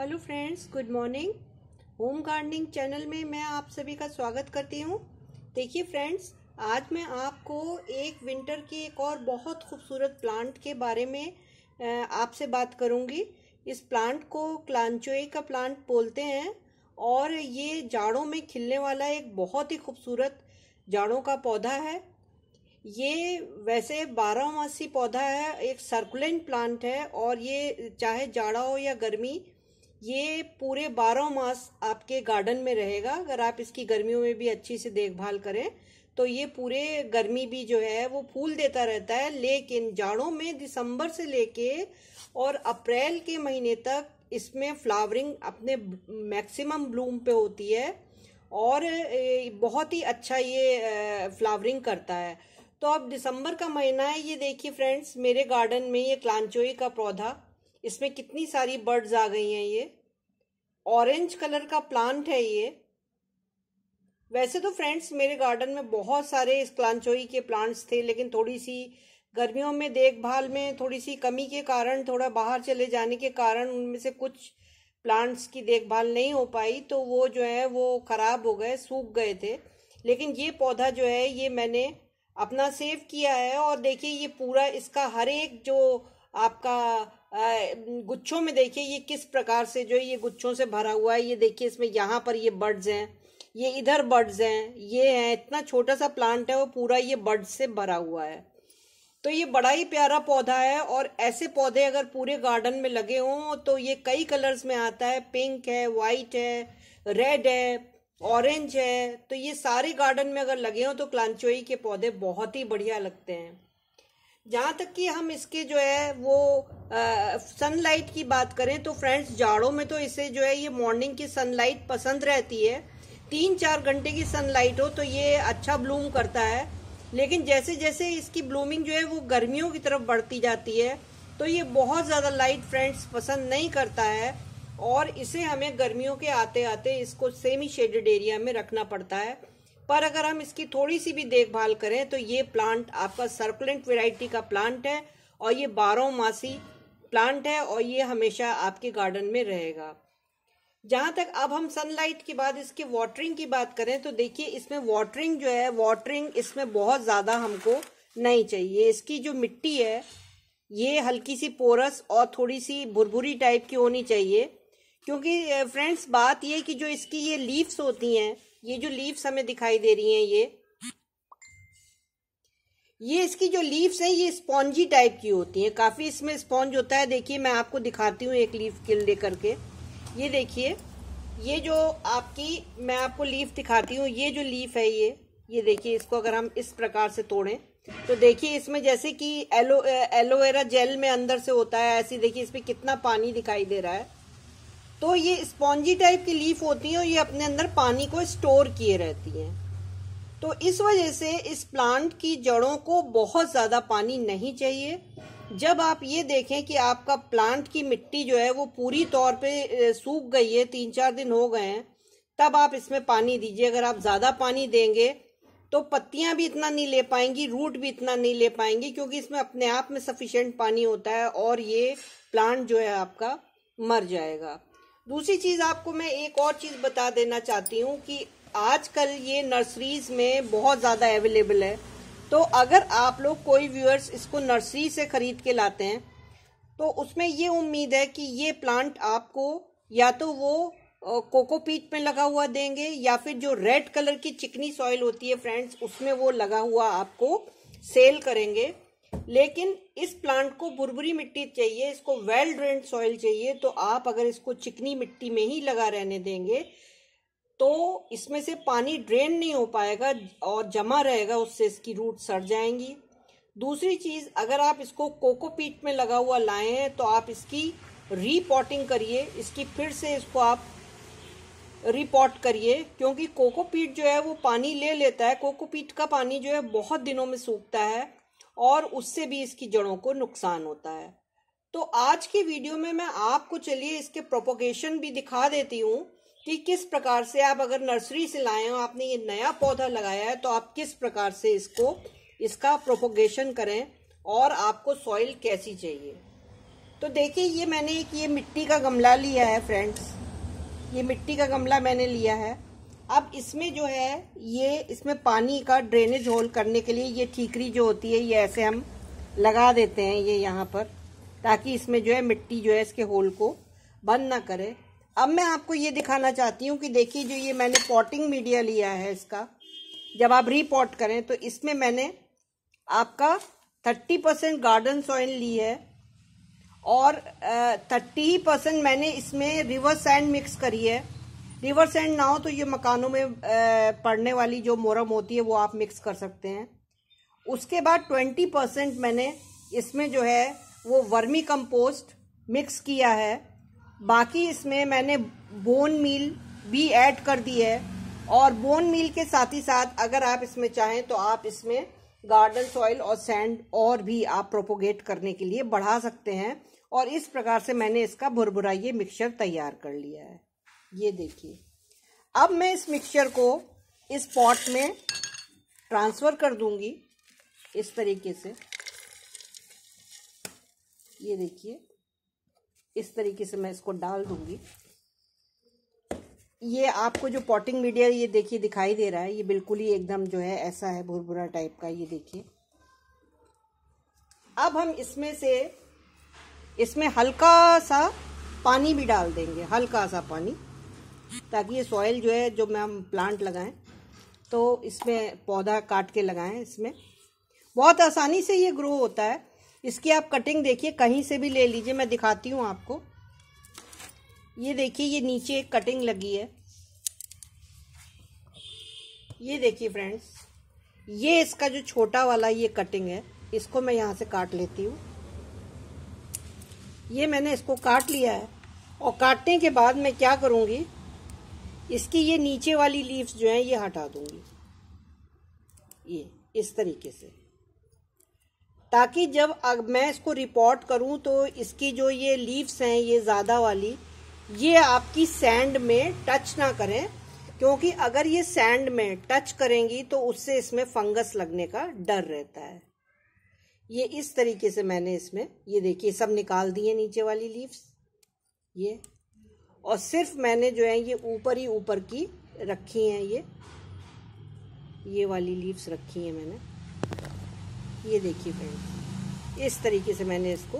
hello friends good morning home gardening channel में मैं आप सभी का स्वागत करती हूँ देखिए फ्रेंड्स आज मैं आपको एक विंटर के एक और बहुत खूबसूरत प्लांट के बारे में आपसे बात करूँगी इस प्लांट को क्लांचोए का प्लांट बोलते हैं और ये जाड़ों में खिलने वाला एक बहुत ही खूबसूरत जाड़ों का पौधा है ये वैसे बारहमासी पौधा है एक सर्कुलेंट प्लांट है और ये चाहे जाड़ा हो या गर्मी ये पूरे बारह मास आपके गार्डन में रहेगा अगर आप इसकी गर्मियों में भी अच्छी से देखभाल करें तो ये पूरे गर्मी भी जो है वो फूल देता रहता है लेकिन जाड़ों में दिसंबर से लेके और अप्रैल के महीने तक इसमें फ्लावरिंग अपने मैक्सिमम ब्लूम पे होती है और बहुत ही अच्छा ये फ्लावरिंग करता है तो अब दिसंबर का महीना है ये देखिए फ्रेंड्स मेरे गार्डन में ये क्लांचोई का पौधा इसमें कितनी सारी बर्ड्स आ गई हैं ये ऑरेंज कलर का प्लांट है ये वैसे तो फ्रेंड्स मेरे गार्डन में बहुत सारे इस क्लांचोई के प्लांट्स थे लेकिन थोड़ी सी गर्मियों में देखभाल में थोड़ी सी कमी के कारण थोड़ा बाहर चले जाने के कारण उनमें से कुछ प्लांट्स की देखभाल नहीं हो पाई तो वो जो है वो खराब हो गए सूख गए थे लेकिन ये पौधा जो है ये मैंने अपना सेव किया है और देखिए ये पूरा इसका हर एक जो आपका गुच्छों में देखिए ये किस प्रकार से जो है ये गुच्छों से भरा हुआ है ये देखिए इसमें यहाँ पर ये बर्ड्स हैं ये इधर बर्ड्स हैं ये हैं इतना छोटा सा प्लांट है वो पूरा ये बर्ड्स से भरा हुआ है तो ये बड़ा ही प्यारा पौधा है और ऐसे पौधे अगर पूरे गार्डन में लगे हों तो ये कई कलर्स में आता है पिंक है वाइट है रेड है ऑरेंज है तो ये सारे गार्डन में अगर लगे हों तो क्लांचोई के पौधे बहुत ही बढ़िया लगते हैं जहाँ तक कि हम इसके जो है वो सनलाइट की बात करें तो फ्रेंड्स जाड़ों में तो इसे जो है ये मॉर्निंग की सनलाइट पसंद रहती है तीन चार घंटे की सनलाइट हो तो ये अच्छा ब्लूम करता है लेकिन जैसे जैसे इसकी ब्लूमिंग जो है वो गर्मियों की तरफ बढ़ती जाती है तो ये बहुत ज़्यादा लाइट फ्रेंड्स पसंद नहीं करता है और इसे हमें गर्मियों के आते आते इसको सेमी शेडेड एरिया में रखना पड़ता है पर अगर हम इसकी थोड़ी सी भी देखभाल करें तो ये प्लांट आपका सर्कुलेंट वेराइटी का प्लांट है और ये बारह मासी प्लांट है और ये हमेशा आपके गार्डन में रहेगा जहाँ तक अब हम सनलाइट के बाद इसके वाटरिंग की बात करें तो देखिए इसमें वाटरिंग जो है वाटरिंग इसमें बहुत ज़्यादा हमको नहीं चाहिए इसकी जो मिट्टी है ये हल्की सी पोरस और थोड़ी सी भुरभुरी टाइप की होनी चाहिए क्योंकि फ्रेंड्स बात ये कि जो इसकी ये लीव्स होती हैं ये जो लीव्स हमें दिखाई दे रही हैं ये ये इसकी जो लीव्स हैं ये स्पॉन्जी टाइप की होती हैं काफी इसमें स्पॉन्ज होता है देखिए मैं आपको दिखाती हूँ एक लीफ किल लेकर के ये देखिए ये जो आपकी मैं आपको लीफ दिखाती हूँ ये जो लीफ है ये ये देखिए इसको अगर हम इस प्रकार से तोड़ें तो देखिए इसमें जैसे कि एलो एलोवेरा जेल में अंदर से होता है ऐसे देखिए इसमें कितना पानी दिखाई दे रहा है तो ये स्पॉन्जी टाइप की लीफ होती हैं और ये अपने अंदर पानी को स्टोर किए रहती हैं तो इस वजह से इस प्लांट की जड़ों को बहुत ज़्यादा पानी नहीं चाहिए जब आप ये देखें कि आपका प्लांट की मिट्टी जो है वो पूरी तौर पे सूख गई है तीन चार दिन हो गए हैं तब आप इसमें पानी दीजिए अगर आप ज़्यादा पानी देंगे तो पत्तियां भी इतना नहीं ले पाएंगी रूट भी इतना नहीं ले पाएंगी क्योंकि इसमें अपने आप में सफिशेंट पानी होता है और ये प्लांट जो है आपका मर जाएगा दूसरी चीज आपको मैं एक और चीज बता देना चाहती हूँ कि आजकल ये नर्सरीज में बहुत ज्यादा अवेलेबल है तो अगर आप लोग कोई व्यूअर्स इसको नर्सरी से खरीद के लाते हैं तो उसमें ये उम्मीद है कि ये प्लांट आपको या तो वो कोकोपीट में लगा हुआ देंगे या फिर जो रेड कलर की चिकनी सॉइल होती है फ्रेंड्स उसमें वो लगा हुआ आपको सेल करेंगे लेकिन इस प्लांट को बुरबुरी मिट्टी चाहिए इसको वेल ड्रेन सॉइल चाहिए तो आप अगर इसको चिकनी मिट्टी में ही लगा रहने देंगे तो इसमें से पानी ड्रेन नहीं हो पाएगा और जमा रहेगा उससे इसकी रूट सड़ जाएंगी दूसरी चीज़ अगर आप इसको कोकोपीट में लगा हुआ लाए हैं तो आप इसकी रिपोर्टिंग करिए इसकी फिर से इसको आप रिपोर्ट करिए क्योंकि कोकोपीट जो है वो पानी ले लेता है कोकोपीट का पानी जो है बहुत दिनों में सूखता है और उससे भी इसकी जड़ों को नुकसान होता है तो आज की वीडियो में मैं आपको चलिए इसके प्रोपोगेशन भी दिखा देती हूँ कि किस प्रकार से आप अगर नर्सरी से लाए हो आपने ये नया पौधा लगाया है तो आप किस प्रकार से इसको इसका प्रोपोगेशन करें और आपको सॉइल कैसी चाहिए तो देखिए ये मैंने एक ये मिट्टी का गमला लिया है फ्रेंड्स ये मिट्टी का गमला मैंने लिया है अब इसमें जो है ये इसमें पानी का ड्रेनेज होल करने के लिए ये ठीकरी जो होती है ये ऐसे हम लगा देते हैं ये यहाँ पर ताकि इसमें जो है मिट्टी जो है इसके होल को बंद ना करे अब मैं आपको ये दिखाना चाहती हूँ कि देखिए जो ये मैंने पॉटिंग मीडिया लिया है इसका जब आप रीपॉट करें तो इसमें मैंने आपका थर्टी परसेंट गार्डन सॉइल ली है और थर्टी परसेंट मैंने इसमें रिवर्स सैंड मिक्स करी है रिवर सेंड ना हो तो ये मकानों में पड़ने वाली जो मोरम होती है वो आप मिक्स कर सकते हैं उसके बाद ट्वेंटी परसेंट मैंने इसमें जो है वो वर्मी कंपोस्ट मिक्स किया है बाकी इसमें मैंने बोन मील भी ऐड कर दी है और बोन मील के साथ ही साथ अगर आप इसमें चाहें तो आप इसमें गार्डन सॉइल और सैंड और भी आप प्रोपोगेट करने के लिए बढ़ा सकते हैं और इस प्रकार से मैंने इसका भुरभुरा ये मिक्सचर तैयार कर लिया है ये देखिए अब मैं इस मिक्सचर को इस पॉट में ट्रांसफ़र कर दूंगी इस तरीके से ये देखिए इस तरीके से मैं इसको डाल दूंगी ये आपको जो पॉटिंग मीडिया ये देखिए दिखाई दे रहा है ये बिल्कुल ही एकदम जो है ऐसा है भुरभुरा टाइप का ये देखिए अब हम इसमें से इसमें हल्का सा पानी भी डाल देंगे हल्का सा पानी ताकि ये सॉइल जो है जो मैं हम प्लांट लगाएं तो इसमें पौधा काट के लगाएं इसमें बहुत आसानी से ये ग्रो होता है इसकी आप कटिंग देखिए कहीं से भी ले लीजिए मैं दिखाती हूँ आपको ये देखिए ये नीचे एक कटिंग लगी है ये देखिए फ्रेंड्स ये इसका जो छोटा वाला ये कटिंग है इसको मैं यहाँ से काट लेती हूँ ये मैंने इसको काट लिया है और काटने के बाद मैं क्या करूँगी इसकी ये नीचे वाली लीव्स जो है ये हटा दूंगी ये इस तरीके से ताकि जब अब मैं इसको रिपोर्ट करूं तो इसकी जो ये लीव्स हैं ये ज़्यादा वाली ये आपकी सैंड में टच ना करें क्योंकि अगर ये सैंड में टच करेंगी तो उससे इसमें फंगस लगने का डर रहता है ये इस तरीके से मैंने इसमें ये देखिए सब निकाल दिए नीचे वाली लीव्स ये और सिर्फ मैंने जो है ये ऊपर ही ऊपर की रखी हैं ये ये वाली लीव्स रखी हैं मैंने ये देखिए फ्रेंड्स इस तरीके से मैंने इसको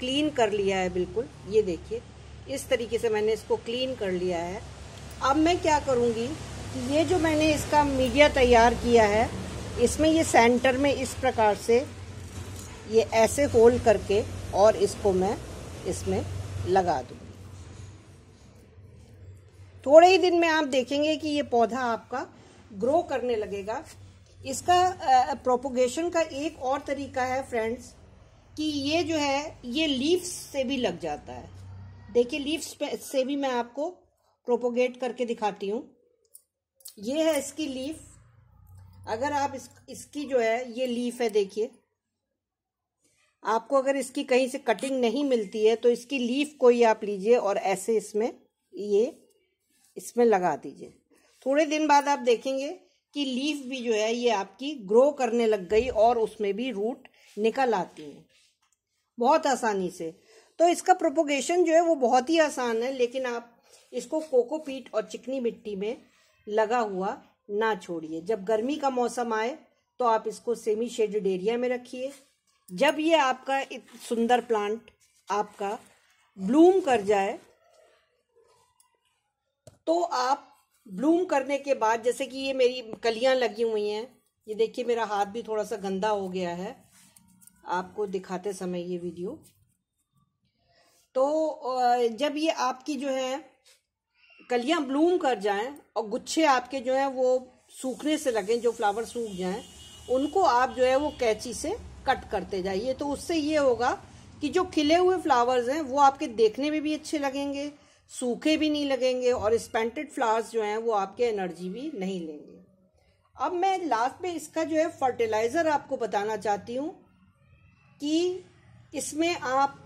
क्लीन कर लिया है बिल्कुल ये देखिए इस तरीके से मैंने इसको क्लीन कर लिया है अब मैं क्या करूँगी कि ये जो मैंने इसका मीडिया तैयार किया है इसमें ये सेंटर में इस प्रकार से ये ऐसे होल्ड करके और इसको मैं इसमें लगा दूँ थोड़े ही दिन में आप देखेंगे कि ये पौधा आपका ग्रो करने लगेगा इसका प्रोपोगेशन का एक और तरीका है फ्रेंड्स कि ये जो है ये लीव्स से भी लग जाता है देखिए लीव्स से भी मैं आपको प्रोपोगेट करके दिखाती हूँ ये है इसकी लीफ अगर आप इस इसकी जो है ये लीफ है देखिए आपको अगर इसकी कहीं से कटिंग नहीं मिलती है तो इसकी लीफ को ही आप लीजिए और ऐसे इसमें ये इसमें लगा दीजिए थोड़े दिन बाद आप देखेंगे कि लीफ भी जो है ये आपकी ग्रो करने लग गई और उसमें भी रूट निकल आती है बहुत आसानी से तो इसका प्रोपोगेशन जो है वो बहुत ही आसान है लेकिन आप इसको कोकोपीट और चिकनी मिट्टी में लगा हुआ ना छोड़िए जब गर्मी का मौसम आए तो आप इसको सेमी शेडेड एरिया में रखिए जब ये आपका सुंदर प्लांट आपका ब्लूम कर जाए तो आप ब्लूम करने के बाद जैसे कि ये मेरी कलियां लगी हुई हैं ये देखिए मेरा हाथ भी थोड़ा सा गंदा हो गया है आपको दिखाते समय ये वीडियो तो जब ये आपकी जो है कलियां ब्लूम कर जाएं और गुच्छे आपके जो है वो सूखने से लगें जो फ्लावर सूख जाएं उनको आप जो है वो कैची से कट करते जाइए तो उससे ये होगा कि जो खिले हुए फ्लावर्स हैं वो आपके देखने में भी अच्छे लगेंगे सूखे भी नहीं लगेंगे और स्पेंटेड फ्लावर्स जो हैं वो आपके एनर्जी भी नहीं लेंगे अब मैं लास्ट में इसका जो है फर्टिलाइज़र आपको बताना चाहती हूँ कि इसमें आप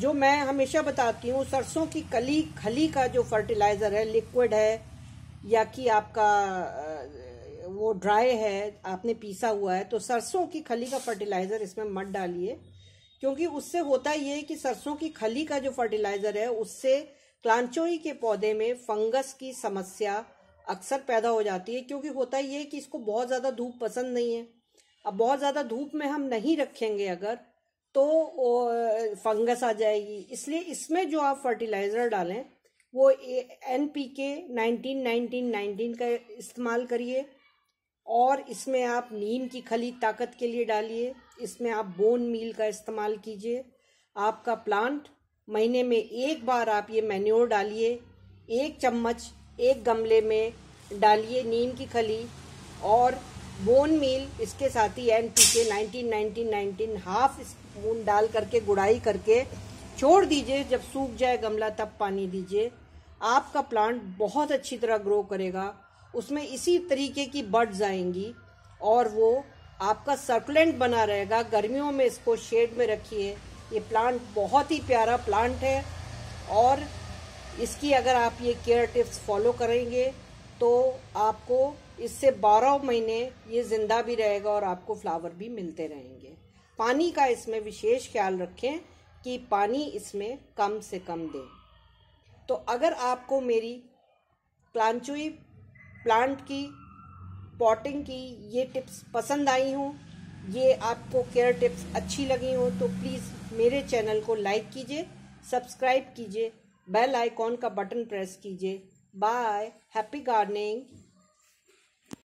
जो मैं हमेशा बताती हूँ सरसों की कली खली का जो फर्टिलाइज़र है लिक्विड है या कि आपका वो ड्राई है आपने पीसा हुआ है तो सरसों की खली का फर्टिलाइज़र इसमें मत डालिए क्योंकि उससे होता ये है कि सरसों की खली का जो फर्टिलाइज़र है उससे क्लांचोई के पौधे में फंगस की समस्या अक्सर पैदा हो जाती है क्योंकि होता ही है कि इसको बहुत ज़्यादा धूप पसंद नहीं है अब बहुत ज़्यादा धूप में हम नहीं रखेंगे अगर तो फंगस आ जाएगी इसलिए इसमें जो आप फर्टिलाइज़र डालें वो N P K nineteen nineteen nineteen का इस्तेमाल करिए और इसमें आप नीम की खली ताकत के लिए डालिए इसमें आप बोन मील का इस्तेमाल कीजिए आपका प्लांट महीने में एक बार आप ये मैन्योर डालिए एक चम्मच एक गमले में डालिए नीम की खली और बोन मील इसके साथ ही N P K nineteen nineteen nineteen half spoon डाल करके गुड़ाई करके छोड़ दीजिए जब सूख जाए गमला तब पानी दीजिए आपका प्लांट बहुत अच्छी तरह ग्रो करेगा उसमें इसी तरीके की बर्ड्स आएंगी और वो आपका सर्कुलेंट बना रहेगा गर्मियों में इसको शेड में रखिए ये प्लांट बहुत ही प्यारा प्लांट है और इसकी अगर आप ये केयर टिप्स फॉलो करेंगे तो आपको इससे 12 महीने ये ज़िंदा भी रहेगा और आपको फ्लावर भी मिलते रहेंगे पानी का इसमें विशेष ख्याल रखें कि पानी इसमें कम से कम दें तो अगर आपको मेरी प्लांचुई प्लांट की पॉटिंग की ये टिप्स पसंद आई हों ये आपको केयर टिप्स अच्छी लगी हों तो प्लीज़ मेरे चैनल को लाइक कीजिए सब्सक्राइब कीजिए बेल आइकॉन का बटन प्रेस कीजिए बाय हैप्पी गार्डनिंग